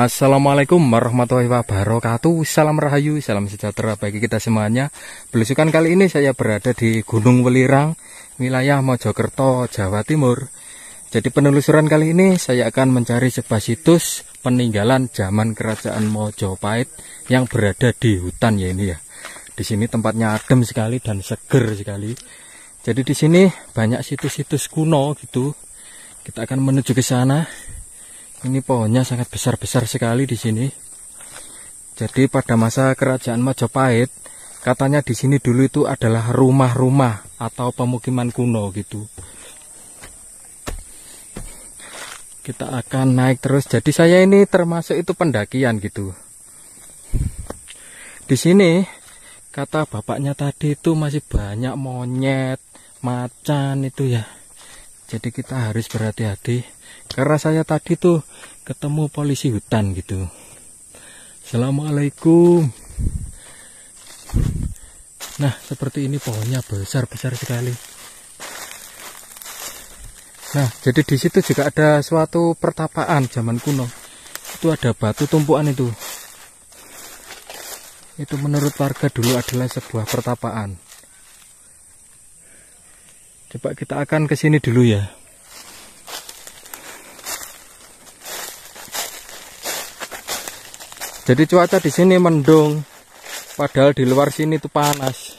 Assalamualaikum warahmatullahi wabarakatuh Salam Rahayu, salam sejahtera bagi kita semuanya Belusukan kali ini saya berada di Gunung Welirang Wilayah Mojokerto, Jawa Timur Jadi penelusuran kali ini saya akan mencari sebuah situs Peninggalan zaman kerajaan Mojopahit Yang berada di hutan ya ini ya Di sini tempatnya adem sekali dan seger sekali Jadi di sini banyak situs-situs kuno gitu Kita akan menuju ke sana ini pohonnya sangat besar-besar sekali di sini. Jadi pada masa kerajaan Majapahit, katanya di sini dulu itu adalah rumah-rumah atau pemukiman kuno gitu. Kita akan naik terus. Jadi saya ini termasuk itu pendakian gitu. Di sini kata bapaknya tadi itu masih banyak monyet, macan itu ya jadi kita harus berhati-hati karena saya tadi tuh ketemu polisi hutan gitu Assalamualaikum nah seperti ini pohonnya besar-besar sekali nah jadi di situ juga ada suatu pertapaan zaman kuno itu ada batu tumpuan itu itu menurut warga dulu adalah sebuah pertapaan Coba kita akan ke sini dulu ya. Jadi cuaca di sini mendung, padahal di luar sini itu panas.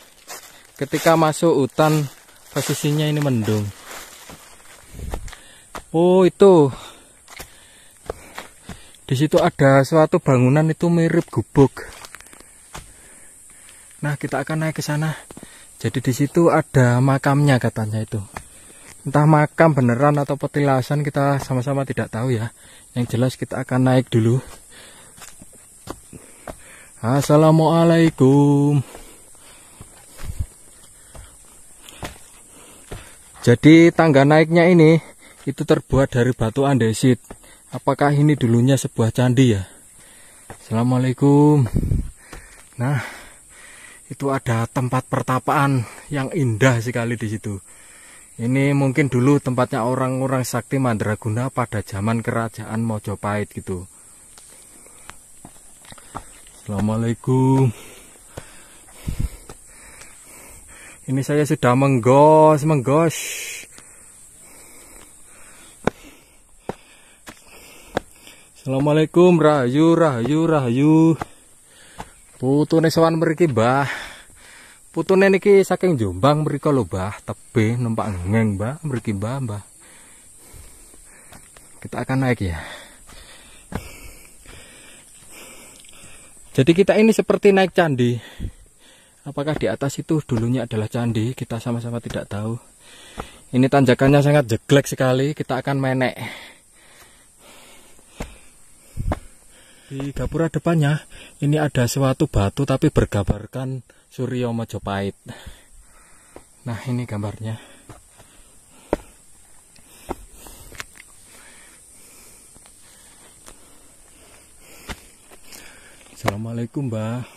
Ketika masuk hutan, posisinya ini mendung. Oh itu, di situ ada suatu bangunan itu mirip gubuk. Nah kita akan naik ke sana. Jadi di situ ada makamnya katanya itu. Entah makam beneran atau petilasan kita sama-sama tidak tahu ya. Yang jelas kita akan naik dulu. Assalamualaikum. Jadi tangga naiknya ini itu terbuat dari batu andesit. Apakah ini dulunya sebuah candi ya? Assalamualaikum. Nah, itu ada tempat pertapaan yang indah sekali di situ. Ini mungkin dulu tempatnya orang-orang sakti Mandraguna pada zaman kerajaan Mojopahit gitu. Assalamualaikum. Ini saya sudah menggos, menggos. Assalamualaikum, rahayu, rahayu, rahayu. Putu sowan mriki, putune niki saking Jombang mriko lho Mbah, tebe numpak ngeng Mbah, mriki Mbah, Mbah. Kita akan naik ya. Jadi kita ini seperti naik candi. Apakah di atas itu dulunya adalah candi? Kita sama-sama tidak tahu. Ini tanjakannya sangat jeglek sekali. Kita akan menek. Di gapura depannya ini ada suatu batu tapi bergambarkan Suryo Majapahit Nah ini gambarnya. Assalamualaikum Mbak.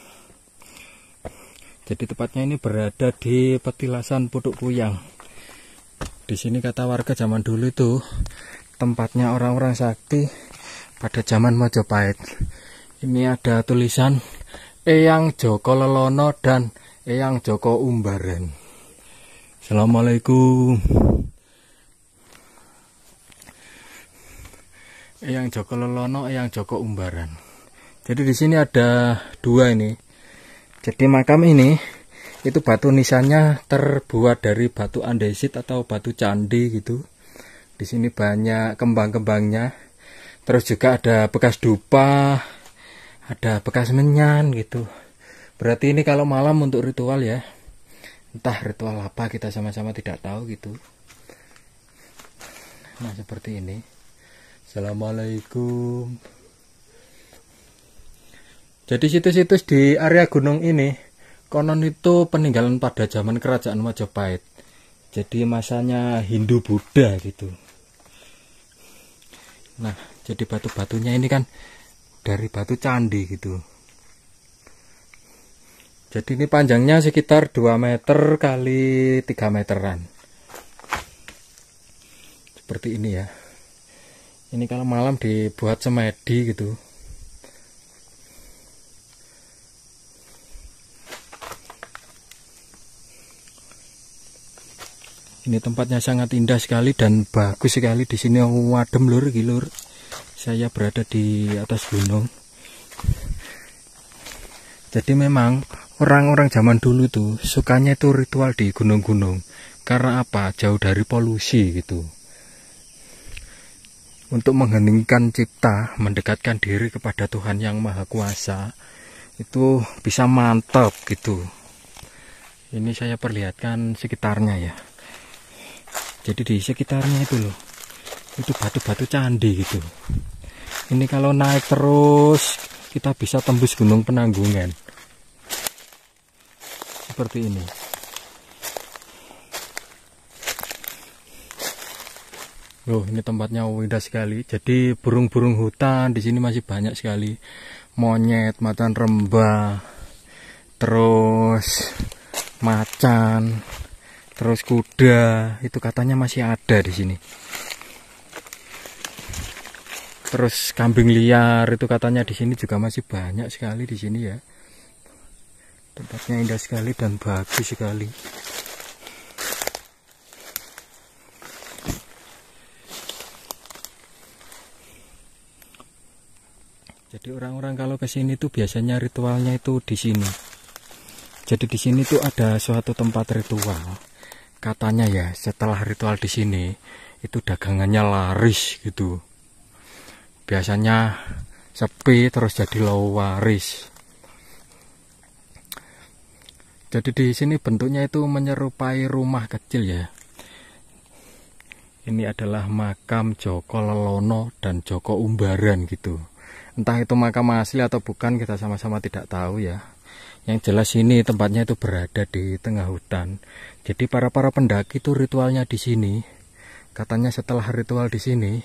Jadi tepatnya ini berada di petilasan Puduk Puyang. Di sini kata warga zaman dulu itu tempatnya orang-orang sakti pada zaman Majapahit ini ada tulisan Eyang Joko Lelono dan Eyang Joko Umbaran Assalamualaikum Eyang Joko Lelono, Eyang Joko Umbaran jadi di sini ada dua ini jadi makam ini itu batu nisannya terbuat dari batu andesit atau batu candi gitu di sini banyak kembang-kembangnya terus juga ada bekas dupa ada bekas menyan gitu berarti ini kalau malam untuk ritual ya entah ritual apa kita sama-sama tidak tahu gitu nah seperti ini Assalamualaikum jadi situs-situs di area gunung ini konon itu peninggalan pada zaman kerajaan Majapahit jadi masanya Hindu Buddha gitu nah jadi batu-batunya ini kan dari batu candi gitu jadi ini panjangnya sekitar 2 meter kali 3 meteran seperti ini ya ini kalau malam dibuat semedi gitu ini tempatnya sangat indah sekali dan bagus sekali di sini wadem lur gilur saya berada di atas gunung jadi memang orang-orang zaman dulu tuh sukanya itu ritual di gunung-gunung karena apa jauh dari polusi gitu untuk mengheningkan cipta mendekatkan diri kepada Tuhan yang Maha Kuasa itu bisa mantap gitu ini saya perlihatkan sekitarnya ya jadi di sekitarnya itu loh itu batu-batu candi gitu ini kalau naik terus kita bisa tembus gunung penanggungan seperti ini Loh, ini tempatnya indah sekali. Jadi burung-burung hutan di sini masih banyak sekali. Monyet, macan rembah, terus macan, terus kuda, itu katanya masih ada di sini terus kambing liar itu katanya di sini juga masih banyak sekali di sini ya tempatnya indah sekali dan bagus sekali jadi orang-orang kalau ke sini tuh biasanya ritualnya itu di sini jadi di sini tuh ada suatu tempat ritual katanya ya setelah ritual di sini itu dagangannya laris gitu biasanya sepi terus jadi lawaris. jadi di sini bentuknya itu menyerupai rumah kecil ya ini adalah makam Joko Lelono dan Joko Umbaran gitu entah itu makam asli atau bukan kita sama-sama tidak tahu ya yang jelas ini tempatnya itu berada di tengah hutan. Jadi para para pendaki itu ritualnya di sini. Katanya setelah ritual di sini,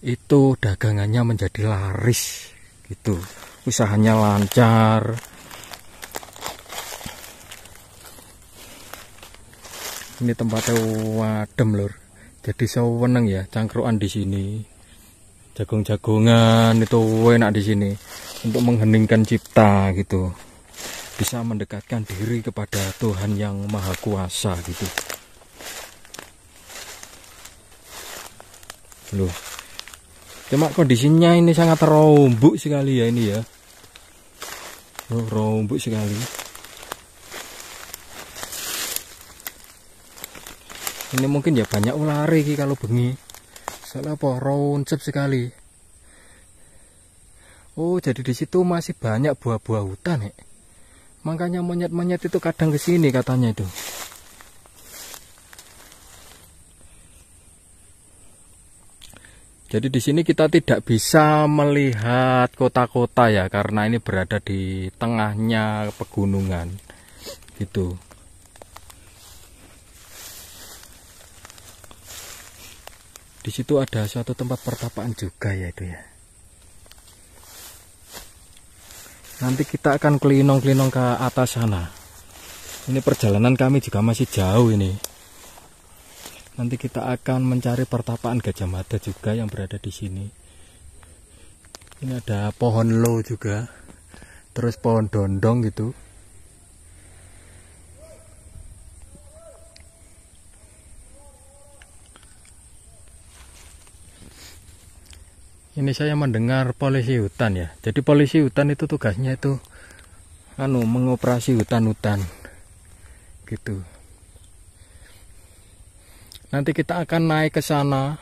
itu dagangannya menjadi laris gitu usahanya lancar ini tempatnya wadem lur jadi seweneng ya cangkruan di sini jagung-jagungan itu enak di sini untuk mengheningkan cipta gitu bisa mendekatkan diri kepada Tuhan yang maha kuasa gitu loh cuma kondisinya ini sangat rombuk sekali ya ini ya oh, rombuk sekali ini mungkin ya banyak ular iki kalau bengi soalnya apa roncep sekali oh jadi di situ masih banyak buah-buah hutan ya makanya monyet-monyet itu kadang kesini katanya itu Jadi di sini kita tidak bisa melihat kota-kota ya karena ini berada di tengahnya pegunungan. Gitu. Di situ ada suatu tempat pertapaan juga ya itu ya. Nanti kita akan kelinong-kelinong ke atas sana. Ini perjalanan kami juga masih jauh ini. Nanti kita akan mencari pertapaan Gajah Mada juga yang berada di sini. Ini ada pohon lo juga. Terus pohon dondong gitu. ini saya mendengar polisi hutan ya jadi polisi hutan itu tugasnya itu anu mengoperasi hutan-hutan gitu Nanti kita akan naik ke sana.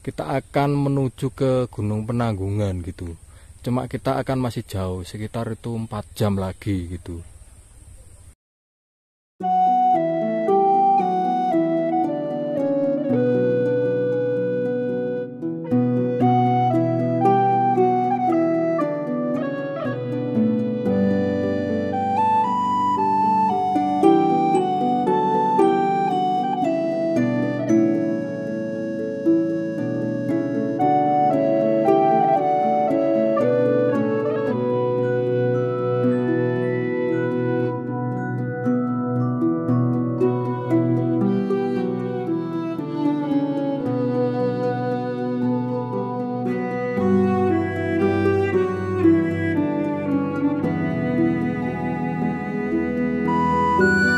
Kita akan menuju ke Gunung Penanggungan gitu. Cuma kita akan masih jauh, sekitar itu 4 jam lagi gitu. Thank you.